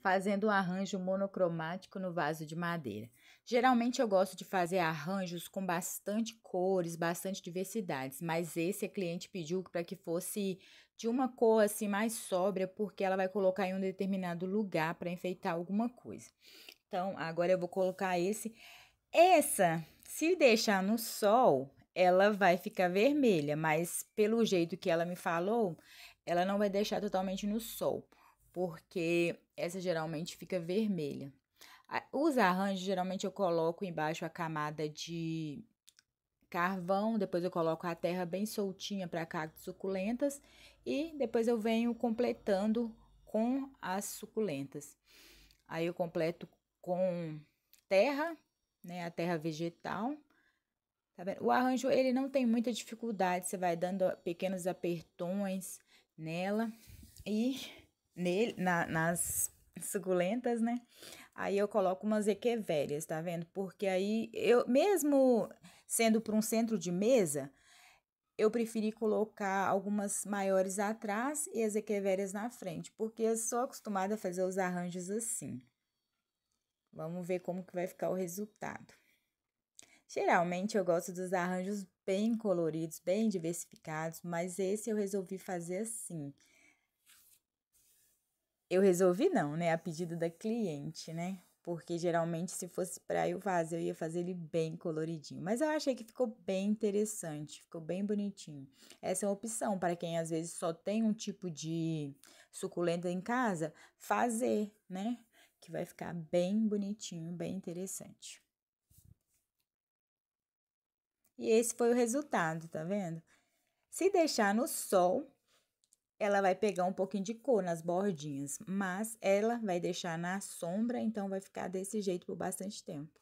fazendo um arranjo monocromático no vaso de madeira. Geralmente eu gosto de fazer arranjos com bastante cores, bastante diversidades, mas esse a cliente pediu para que fosse de uma cor assim mais sóbria, porque ela vai colocar em um determinado lugar para enfeitar alguma coisa. Então, agora eu vou colocar esse. Essa, se deixar no sol, ela vai ficar vermelha, mas pelo jeito que ela me falou, ela não vai deixar totalmente no sol porque essa geralmente fica vermelha. Os arranjos geralmente eu coloco embaixo a camada de carvão, depois eu coloco a terra bem soltinha para cactos suculentas e depois eu venho completando com as suculentas. Aí eu completo com terra, né, a terra vegetal. Tá o arranjo ele não tem muita dificuldade, você vai dando pequenos apertões nela e nele, na, nas suculentas, né? Aí eu coloco umas equevérias, tá vendo? Porque aí eu, mesmo sendo para um centro de mesa, eu preferi colocar algumas maiores atrás e as equevérias na frente, porque eu sou acostumada a fazer os arranjos assim. Vamos ver como que vai ficar o resultado. Geralmente eu gosto dos arranjos bem coloridos, bem diversificados, mas esse eu resolvi fazer assim. Eu resolvi não, né? A pedido da cliente, né? Porque geralmente se fosse para eu fazer, eu ia fazer ele bem coloridinho. Mas eu achei que ficou bem interessante, ficou bem bonitinho. Essa é uma opção para quem às vezes só tem um tipo de suculenta em casa, fazer, né? Que vai ficar bem bonitinho, bem interessante. E esse foi o resultado, tá vendo? Se deixar no sol, ela vai pegar um pouquinho de cor nas bordinhas, mas ela vai deixar na sombra, então vai ficar desse jeito por bastante tempo.